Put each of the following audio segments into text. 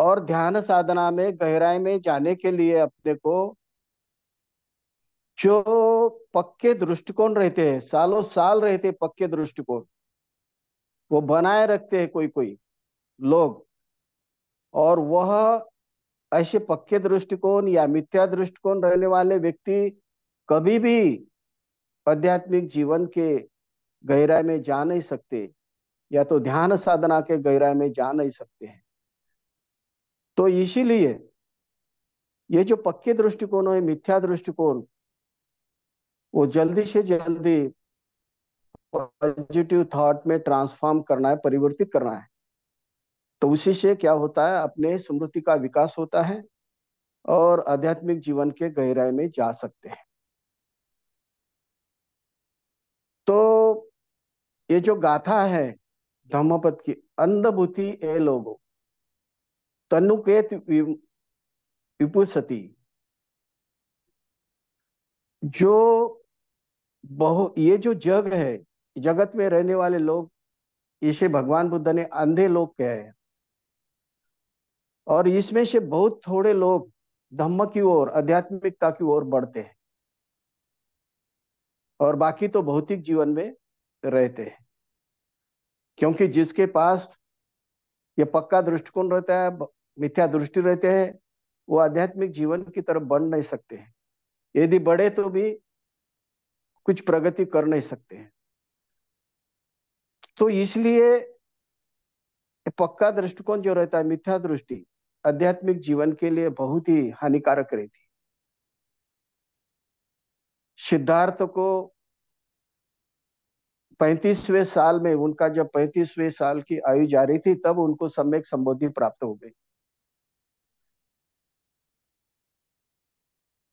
और ध्यान साधना में गहराई में जाने के लिए अपने को जो पक्के दृष्टिकोण रहते हैं सालों साल रहते हैं पक्के दृष्टिकोण वो बनाए रखते हैं कोई कोई लोग और वह ऐसे पक्के दृष्टिकोण या मिथ्या दृष्टिकोण रहने वाले व्यक्ति कभी भी आध्यात्मिक जीवन के गहराई में जा नहीं सकते या तो ध्यान साधना के गहराई में जा नहीं सकते हैं तो इसीलिए ये जो पक्के दृष्टिकोण है मिथ्या दृष्टिकोण वो जल्दी से जल्दी पॉजिटिव थॉट में ट्रांसफॉर्म करना है परिवर्तित करना है तो उसी से क्या होता है अपने स्मृति का विकास होता है और आध्यात्मिक जीवन के गहराई में जा सकते हैं तो ये जो गाथा है धम्मपद की अंधभूति ए लोगों तनुकेत विपुसती जो बहु ये जो जग है जगत में रहने वाले लोग इसे भगवान बुद्ध ने अंधे लोग कहे हैं और इसमें से बहुत थोड़े लोग धम्म की ओर आध्यात्मिकता की ओर बढ़ते हैं और बाकी तो भौतिक जीवन में रहते हैं क्योंकि जिसके पास ये पक्का दृष्टिकोण रहता है मिथ्या दृष्टि रहते हैं वो आध्यात्मिक जीवन की तरफ बढ़ नहीं सकते हैं यदि बढ़े तो भी कुछ प्रगति कर नहीं सकते हैं तो इसलिए पक्का दृष्टिकोण जो रहता है मिथ्या दृष्टि आध्यात्मिक जीवन के लिए बहुत ही हानिकारक रहती सिद्धार्थ को पैंतीसवें साल में उनका जब पैंतीसवें साल की आयु जा रही थी तब उनको सम्यक संबोधि प्राप्त हो गई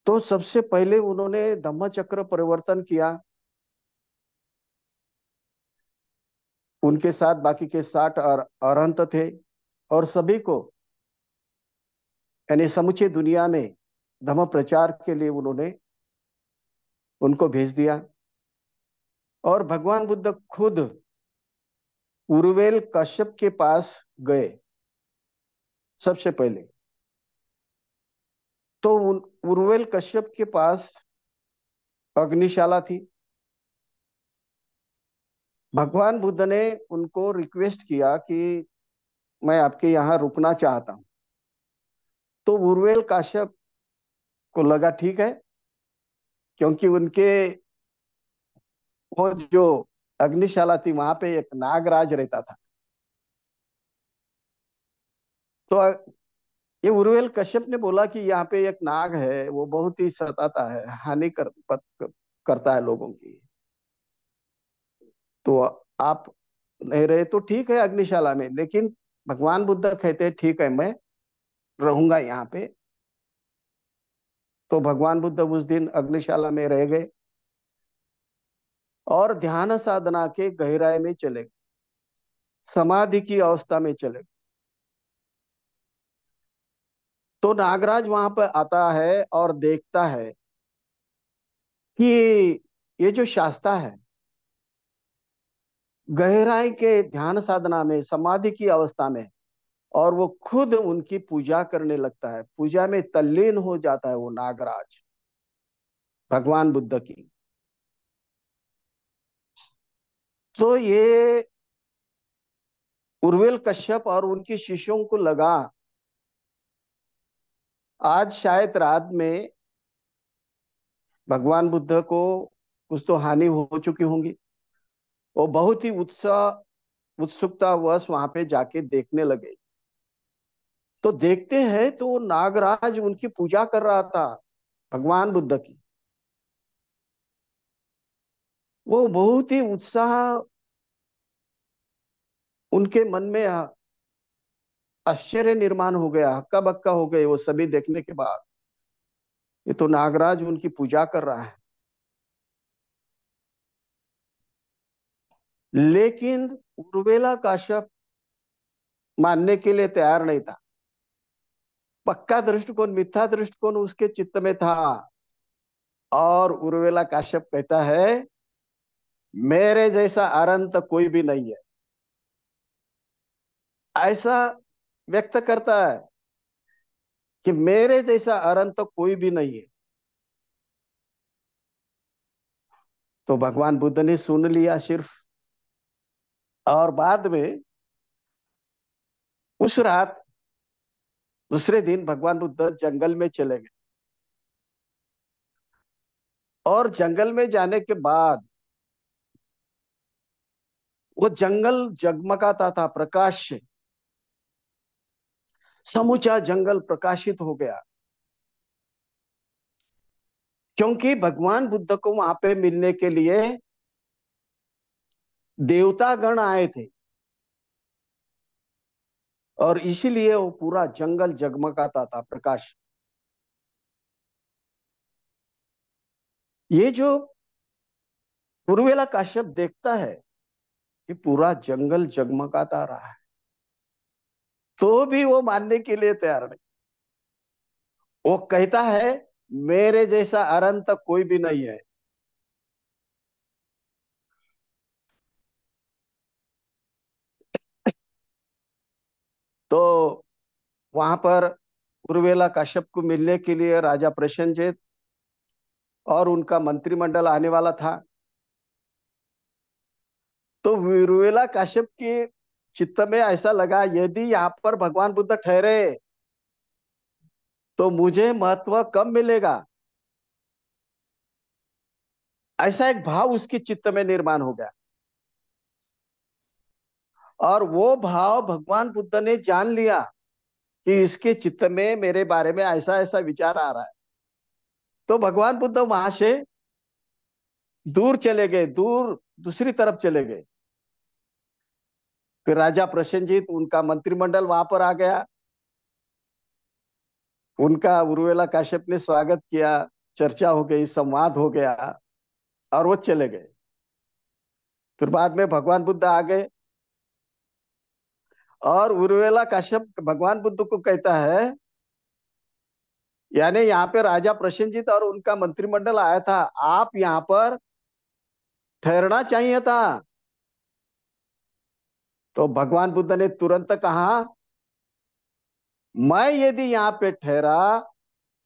तो सबसे पहले उन्होंने धम्म चक्र परिवर्तन किया उनके साथ बाकी के साठ अरहंत थे और सभी को यानी समूचे दुनिया में धम्म प्रचार के लिए उन्होंने उनको भेज दिया और भगवान बुद्ध खुद उर्वेल कश्यप के पास गए सबसे पहले तो उर्वेल कश्यप के पास अग्निशाला थी भगवान बुद्ध ने उनको रिक्वेस्ट किया कि मैं आपके यहाँ रुकना चाहता हूं तो उर्वेल काश्यप को लगा ठीक है क्योंकि उनके वो जो अग्निशाला थी वहां पे एक नागराज रहता था तो ये उर्वेल कश्यप ने बोला कि यहाँ पे एक नाग है वो बहुत ही सताता है हानि कर, पत, करता है लोगों की तो आप नहीं रहे तो ठीक है अग्निशाला में लेकिन भगवान बुद्ध कहते हैं ठीक है मैं रहूंगा यहाँ पे तो भगवान बुद्ध उस दिन अग्निशाला में रह गए और ध्यान साधना के गहराई में चले गए समाधि की अवस्था में चले गए तो नागराज वहां पर आता है और देखता है कि ये जो शास्ता है गहराई के ध्यान साधना में समाधि की अवस्था में और वो खुद उनकी पूजा करने लगता है पूजा में तल्लीन हो जाता है वो नागराज भगवान बुद्ध की तो ये उर्वेल कश्यप और उनके शिष्यों को लगा आज शायद रात में भगवान बुद्ध को कुछ तो हानि हो चुकी होंगी वो बहुत ही उत्साह उत्सुकतावश वहां पे जाके देखने लगे तो देखते हैं तो नागराज उनकी पूजा कर रहा था भगवान बुद्ध की वो बहुत ही उत्साह उनके मन में आश्चर्य निर्माण हो गया हक्का बक्का हो गए वो सभी देखने के बाद ये तो नागराज उनकी पूजा कर रहा है लेकिन उर्वेला काश्यप मानने के लिए तैयार नहीं था पक्का दृष्टिकोण मिथ्या दृष्टिकोण उसके चित्त में था और उर्वेला काश्यप कहता है मेरे जैसा अरंत कोई भी नहीं है ऐसा व्यक्त करता है कि मेरे जैसा अरन तो कोई भी नहीं है तो भगवान बुद्ध ने सुन लिया सिर्फ और बाद में उस रात दूसरे दिन भगवान बुद्ध जंगल में चले गए और जंगल में जाने के बाद वो जंगल जगमगाता था प्रकाश से समूचा जंगल प्रकाशित हो गया क्योंकि भगवान बुद्ध को वहां पे मिलने के लिए देवता गण आए थे और इसीलिए वो पूरा जंगल जगमगाता था प्रकाश ये जो पूर्वेला काश्यप देखता है कि पूरा जंगल जगमगाता रहा है तो भी वो मानने के लिए तैयार नहीं वो कहता है मेरे जैसा अरंत कोई भी नहीं है तो वहां पर उर्वेला कश्यप को मिलने के लिए राजा प्रसन्नचेत और उनका मंत्रिमंडल आने वाला था तो उर्वेला काश्यप की चित्त में ऐसा लगा यदि यहाँ पर भगवान बुद्ध ठहरे तो मुझे महत्व कम मिलेगा ऐसा एक भाव उसके चित्त में निर्माण हो गया और वो भाव भगवान बुद्ध ने जान लिया कि इसके चित्त में मेरे बारे में ऐसा ऐसा विचार आ रहा है तो भगवान बुद्ध वहां से दूर चले गए दूर दूसरी तरफ चले गए फिर राजा प्रसन्नजीत उनका मंत्रिमंडल वहां पर आ गया उनका उर्वेला काश्यप ने स्वागत किया चर्चा हो गई संवाद हो गया और वो चले गए फिर बाद में भगवान बुद्ध आ गए और उर्वेला काश्यप भगवान बुद्ध को कहता है यानी यहाँ पे राजा प्रसन्नजीत और उनका मंत्रिमंडल आया था आप यहाँ पर ठहरना चाहिए था तो भगवान बुद्ध ने तुरंत कहा मैं यदि यहाँ पे ठहरा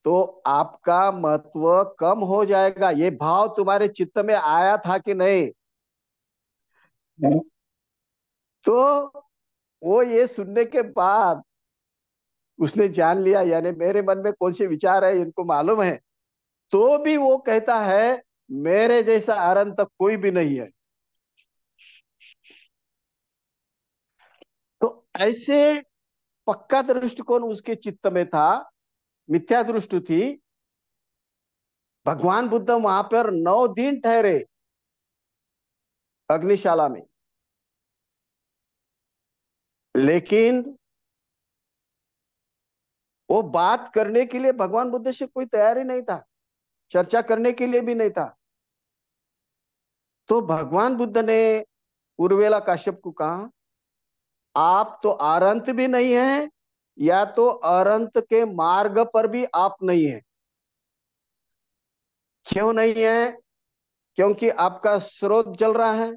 तो आपका महत्व कम हो जाएगा ये भाव तुम्हारे चित्त में आया था कि नहीं हाँ। तो वो ये सुनने के बाद उसने जान लिया यानी मेरे मन में कौन से विचार है इनको मालूम है तो भी वो कहता है मेरे जैसा आरंत कोई भी नहीं है ऐसे पक्का दृष्टिकोण उसके चित्त में था मिथ्या दृष्टि थी भगवान बुद्ध वहां पर नौ दिन ठहरे अग्निशाला में लेकिन वो बात करने के लिए भगवान बुद्ध से कोई तैयारी नहीं था चर्चा करने के लिए भी नहीं था तो भगवान बुद्ध ने उर्वेला काश्यप को कहा आप तो आरंत भी नहीं है या तो अरंत के मार्ग पर भी आप नहीं है क्यों नहीं है क्योंकि आपका स्रोत जल रहा है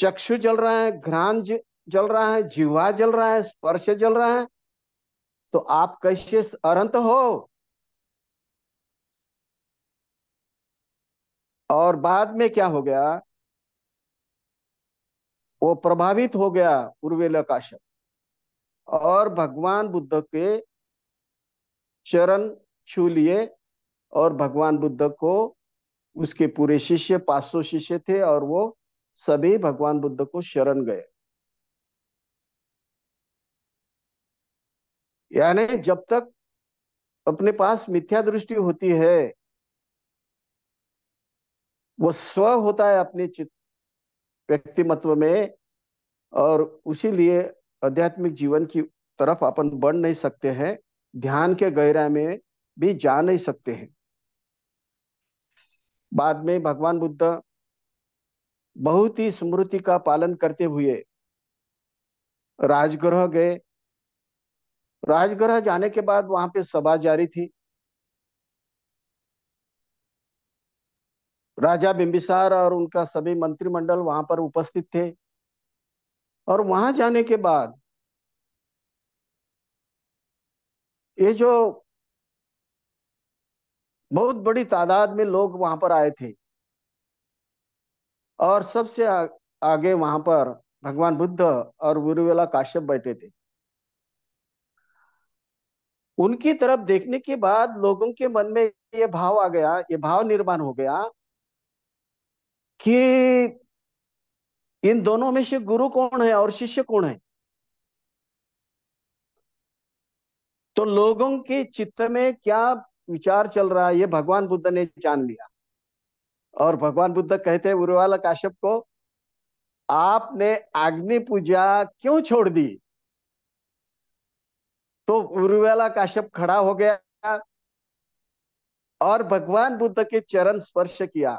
चक्षु जल रहा है घ्राण जल रहा है जीवा जल रहा है स्पर्श जल रहा है तो आप कैसे अरंत हो और बाद में क्या हो गया वो प्रभावित हो गया उर्वेल काश्यप और भगवान बुद्ध के चरण छू लिए और भगवान बुद्ध को उसके पूरे शिष्य पांच सौ शिष्य थे और वो सभी भगवान बुद्ध को शरण गए यानी जब तक अपने पास मिथ्या दृष्टि होती है वो स्व होता है अपने चित्त व्यक्तिमत्व में और उसी लिए आध्यात्मिक जीवन की तरफ अपन बढ़ नहीं सकते हैं ध्यान के गहरा में भी जा नहीं सकते हैं बाद में भगवान बुद्ध बहुत ही स्मृति का पालन करते हुए राजगृह गए राजगृह जाने के बाद वहां पे सभा जारी थी राजा बिंबिसार और उनका सभी मंत्रिमंडल वहां पर उपस्थित थे और वहां जाने के बाद ये जो बहुत बड़ी तादाद में लोग वहां पर आए थे और सबसे आगे वहां पर भगवान बुद्ध और गुरुवेला काश्यप बैठे थे उनकी तरफ देखने के बाद लोगों के मन में ये भाव आ गया ये भाव निर्माण हो गया कि इन दोनों में से गुरु कौन है और शिष्य कौन है तो लोगों के चित्त में क्या विचार चल रहा है ये भगवान बुद्ध ने जान लिया और भगवान बुद्ध कहते हैं उर्वाला काश्यप को आपने अग्नि पूजा क्यों छोड़ दी तो उर्वाला काश्यप खड़ा हो गया और भगवान बुद्ध के चरण स्पर्श किया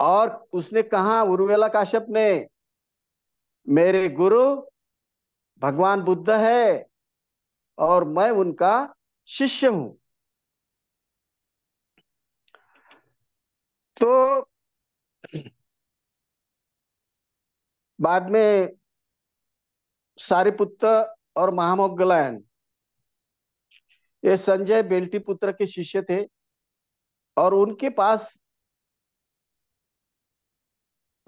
और उसने कहा उर्वेला काश्यप ने मेरे गुरु भगवान बुद्ध है और मैं उनका शिष्य हूं तो बाद में सारिपुत्र और महामोगलायन ये संजय बेल्टी पुत्र के शिष्य थे और उनके पास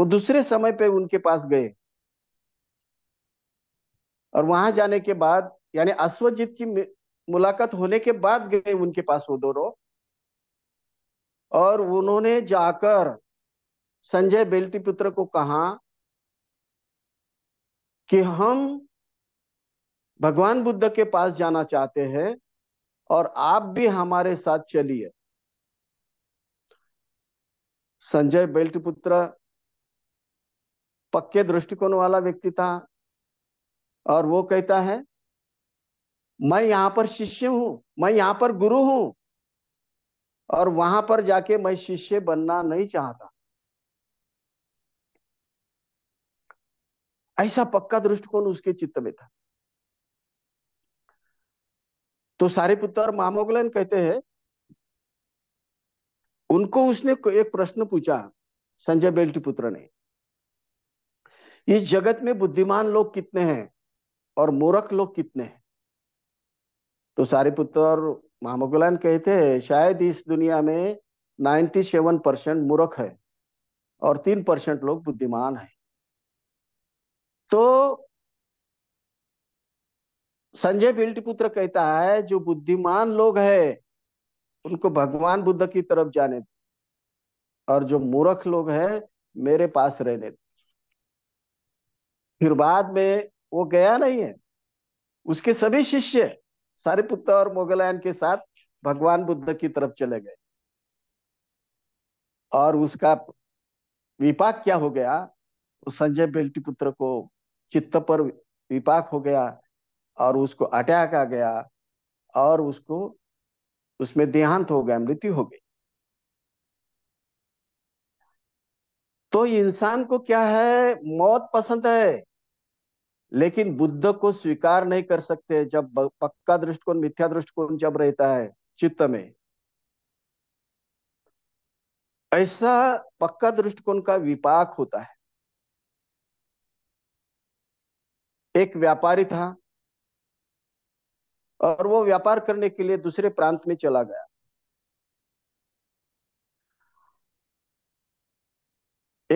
वो दूसरे समय पे उनके पास गए और वहां जाने के बाद यानी अश्वजीत की मुलाकात होने के बाद गए उनके पास वो दोनों और उन्होंने जाकर संजय बेल्टी पुत्र को कहा कि हम भगवान बुद्ध के पास जाना चाहते हैं और आप भी हमारे साथ चलिए संजय बेल्ट पुत्र पक्के दृष्टिकोण वाला व्यक्ति था और वो कहता है मैं यहाँ पर शिष्य हूं मैं यहाँ पर गुरु हूं और वहां पर जाके मैं शिष्य बनना नहीं चाहता ऐसा पक्का दृष्टिकोण उसके चित्त में था तो सारे पुत्र और मामोगलन कहते हैं उनको उसने एक प्रश्न पूछा संजय बेल्टी पुत्र ने इस जगत में बुद्धिमान लोग कितने हैं और मूर्ख लोग कितने हैं तो सारे पुत्र और कहते हैं शायद इस दुनिया में 97 परसेंट मूर्ख है और तीन परसेंट लोग बुद्धिमान है तो संजय पुत्र कहता है जो बुद्धिमान लोग है उनको भगवान बुद्ध की तरफ जाने दो और जो मूर्ख लोग हैं मेरे पास रहने दो फिर बाद में वो गया नहीं है उसके सभी शिष्य सारे पुत्र और मोगलायन के साथ भगवान बुद्ध की तरफ चले गए और उसका विपाक क्या हो गया उस संजय बेल्टी पुत्र को चित्त पर विपाक हो गया और उसको अटैक आ गया और उसको उसमें देहांत हो गया मृत्यु हो गई तो इंसान को क्या है मौत पसंद है लेकिन बुद्ध को स्वीकार नहीं कर सकते जब पक्का दृष्टिकोण मिथ्या दृष्टिकोण जब रहता है चित्त में ऐसा पक्का दृष्टिकोण का विपाक होता है एक व्यापारी था और वो व्यापार करने के लिए दूसरे प्रांत में चला गया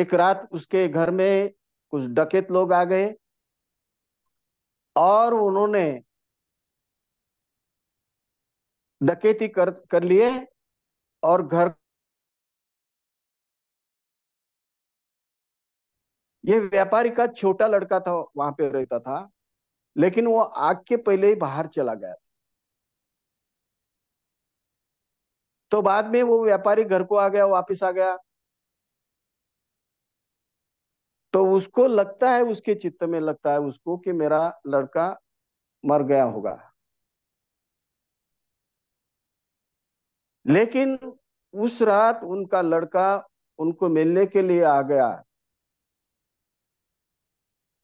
एक रात उसके घर में कुछ डकेत लोग आ गए और उन्होंने डकेती कर कर लिए और घर ये व्यापारी का छोटा लड़का था वहां पे रहता था लेकिन वो आग के पहले ही बाहर चला गया तो बाद में वो व्यापारी घर को आ गया वापस आ गया तो उसको लगता है उसके चित्त में लगता है उसको कि मेरा लड़का मर गया होगा लेकिन उस रात उनका लड़का उनको मिलने के लिए आ गया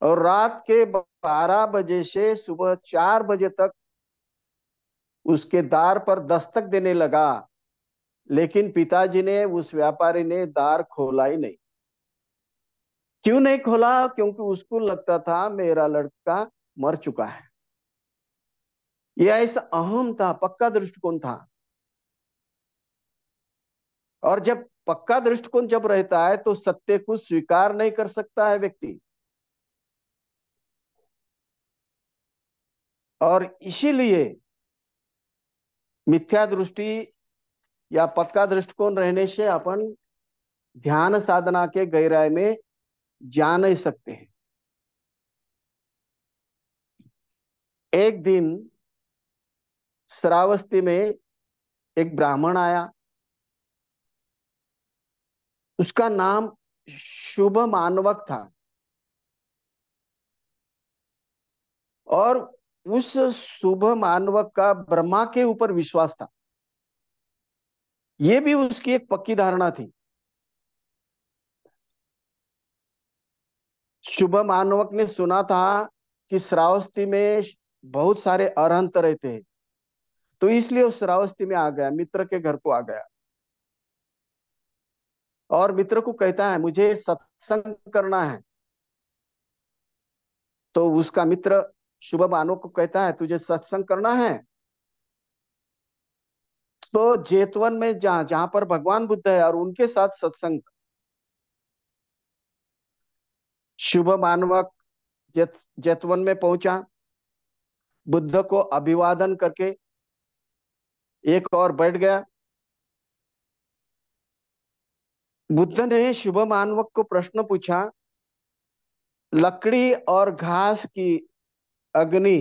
और रात के बारह बजे से सुबह चार बजे तक उसके दार पर दस्तक देने लगा लेकिन पिताजी ने उस व्यापारी ने दार खोला ही नहीं क्यों नहीं खोला क्योंकि उसको लगता था मेरा लड़का मर चुका है यह ऐसा अहम था पक्का दृष्टिकोण था और जब पक्का दृष्टिकोण जब रहता है तो सत्य को स्वीकार नहीं कर सकता है व्यक्ति और इसीलिए मिथ्या दृष्टि या पक्का दृष्टिकोण रहने से अपन ध्यान साधना के गहराई में जा नहीं सकते हैं एक दिन श्रावस्ती में एक ब्राह्मण आया उसका नाम शुभ मानवक था और उस शुभ मानवक का ब्रह्मा के ऊपर विश्वास था यह भी उसकी एक पक्की धारणा थी शुभम आनवक ने सुना था कि श्रावस्ती में बहुत सारे अरहंत रहते हैं तो इसलिए वो श्रावस्ती में आ गया मित्र के घर को आ गया और मित्र को कहता है मुझे सत्संग करना है तो उसका मित्र शुभ मानव को कहता है तुझे सत्संग करना है तो जेतवन में जहां जहां पर भगवान बुद्ध है और उनके साथ सत्संग शुभ मानवक जत जतवन में पहुंचा बुद्ध को अभिवादन करके एक और बैठ गया बुद्ध ने शुभ मानवक को प्रश्न पूछा लकड़ी और घास की अग्नि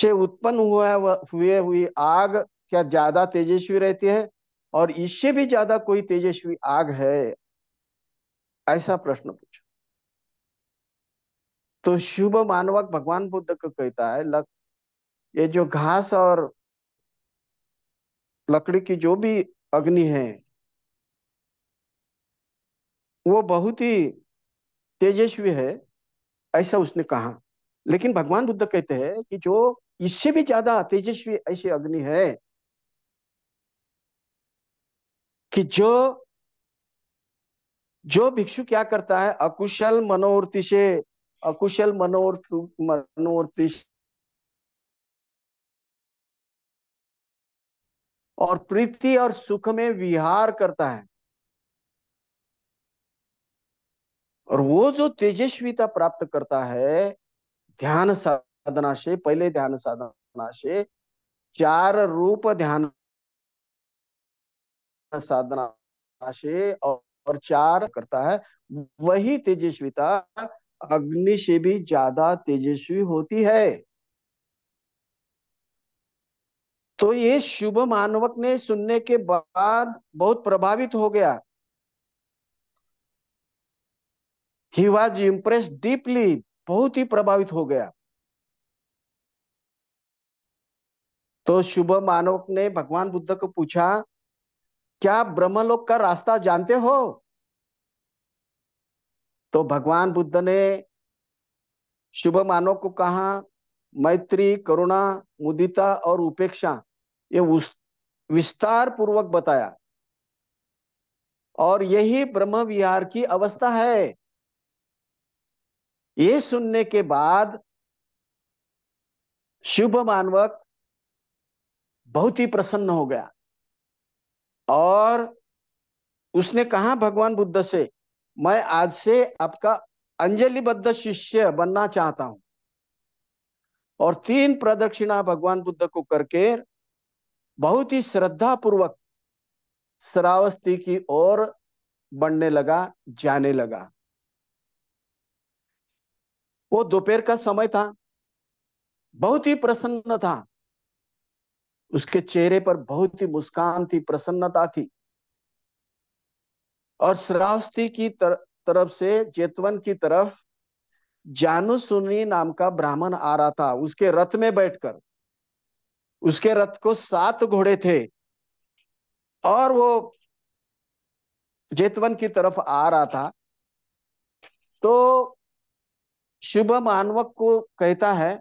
से उत्पन्न हुआ हुए हुई आग क्या ज्यादा तेजस्वी रहती है और इससे भी ज्यादा कोई तेजस्वी आग है ऐसा प्रश्न पूछो तो शुभ मानवक भगवान बुद्ध को कहता है लक, ये जो घास और लकड़ी की जो भी अग्नि है वो बहुत ही तेजस्वी है ऐसा उसने कहा लेकिन भगवान बुद्ध कहते हैं कि जो इससे भी ज्यादा तेजस्वी ऐसी अग्नि है कि जो जो भिक्षु क्या करता है अकुशल मनोवृत्ति से अकुशल मनोवृत्ति मनोवृत्ति और प्रीति और सुख में विहार करता है और वो जो तेजस्विता प्राप्त करता है ध्यान साधना से पहले ध्यान साधना से चार रूप ध्यान साधना से और और चार करता है वही तेजस्विता अग्नि से भी ज्यादा तेजस्वी होती है तो ये शुभ मानवक ने सुनने के बाद बहुत प्रभावित हो गया ही वॉज इम्प्रेस डीपली बहुत ही प्रभावित हो गया तो शुभ मानवक ने भगवान बुद्ध को पूछा क्या ब्रह्मलोक का रास्ता जानते हो तो भगवान बुद्ध ने शुभ मानव को कहा मैत्री करुणा मुदिता और उपेक्षा ये उस विस्तार पूर्वक बताया और यही ब्रह्म विहार की अवस्था है ये सुनने के बाद शुभ मानवक बहुत ही प्रसन्न हो गया और उसने कहा भगवान बुद्ध से मैं आज से आपका अंजलिबद्ध शिष्य बनना चाहता हूं और तीन प्रदक्षिणा भगवान बुद्ध को करके बहुत ही श्रद्धा पूर्वक श्रावस्ती की ओर बढ़ने लगा जाने लगा वो दोपहर का समय था बहुत ही प्रसन्न था उसके चेहरे पर बहुत ही मुस्कान थी प्रसन्नता थी और श्रावस्ती की तर, तरफ से जेतवन की तरफ जानुसुनी सुनी नाम का ब्राह्मण आ रहा था उसके रथ में बैठकर उसके रथ को सात घोड़े थे और वो जेतवन की तरफ आ रहा था तो शुभ मानवक को कहता है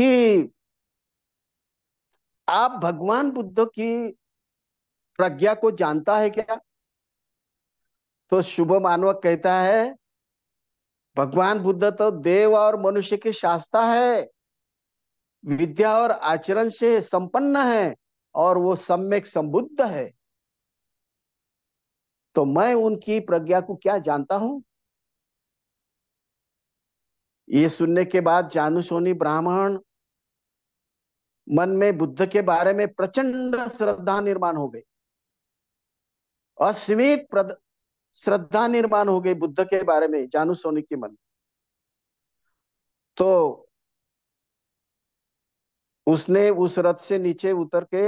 कि आप भगवान बुद्ध की प्रज्ञा को जानता है क्या तो शुभ मानवक कहता है भगवान बुद्ध तो देव और मनुष्य के शास्त्रा है विद्या और आचरण से संपन्न है और वो सम्यक संबुद्ध है तो मैं उनकी प्रज्ञा को क्या जानता हूं ये सुनने के बाद जानू सोनी ब्राह्मण मन में बुद्ध के बारे में प्रचंड श्रद्धा निर्माण हो गई असीमित श्रद्धा निर्माण हो गई बुद्ध के बारे में जानू सोनी के मन तो उसने उस रथ से नीचे उतर के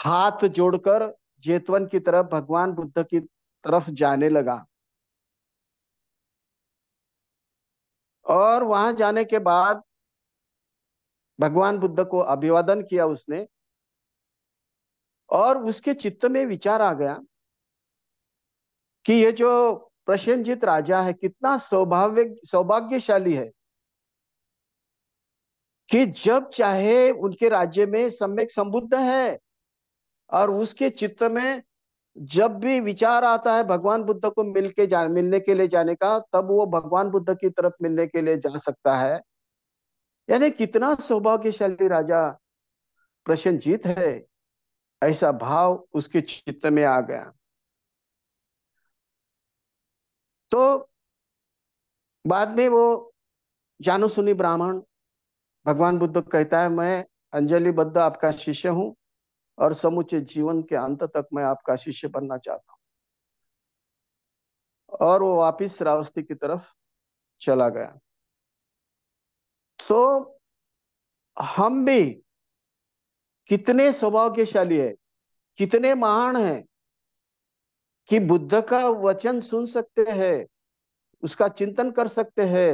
हाथ जोड़कर जेतवन की तरफ भगवान बुद्ध की तरफ जाने लगा और वहां जाने के बाद भगवान बुद्ध को अभिवादन किया उसने और उसके चित्त में विचार आ गया कि ये जो प्रसेनजीत राजा है कितना सौभाग्य सौभाग्यशाली है कि जब चाहे उनके राज्य में सम्यक संबुद्ध है और उसके चित्त में जब भी विचार आता है भगवान बुद्ध को मिल के जा मिलने के लिए जाने का तब वो भगवान बुद्ध की तरफ मिलने के लिए जा सकता है यानी कितना सौभाग्यशाली राजा प्रसन्नजीत है ऐसा भाव उसके चित्त में आ गया तो बाद में वो जानो सुनी ब्राह्मण भगवान बुद्ध कहता है मैं अंजलि बद्ध आपका शिष्य हूं और समुचे जीवन के अंत तक मैं आपका शिष्य बनना चाहता हूं और वो वापिस श्रावस्ती की तरफ चला गया तो हम भी कितने सौभाग्यशाली है कितने महान है कि बुद्ध का वचन सुन सकते हैं उसका चिंतन कर सकते हैं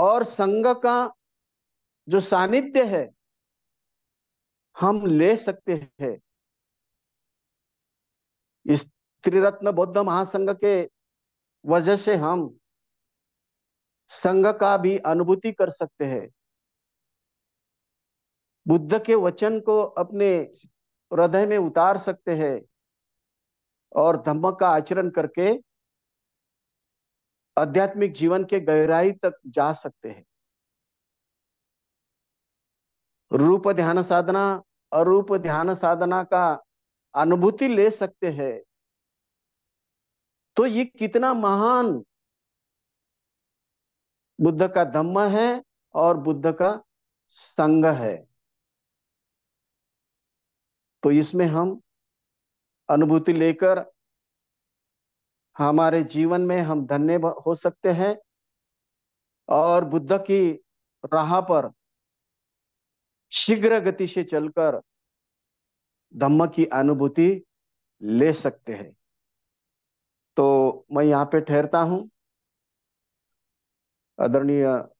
और संघ का जो सानिध्य है हम ले सकते हैं इस त्रिरत्न बौद्ध महासंघ के वजह से हम संघ का भी अनुभूति कर सकते हैं बुद्ध के वचन को अपने हृदय में उतार सकते हैं और धम्म का आचरण करके आध्यात्मिक जीवन के गहराई तक जा सकते हैं रूप ध्यान साधना अरूप ध्यान साधना का अनुभूति ले सकते हैं तो ये कितना महान बुद्ध का धम्म है और बुद्ध का संग है तो इसमें हम अनुभूति लेकर हमारे जीवन में हम धन्य हो सकते हैं और बुद्ध की राह पर शीघ्र गति से चलकर धम्म की अनुभूति ले सकते हैं तो मैं यहाँ पे ठहरता हूं आदरणीय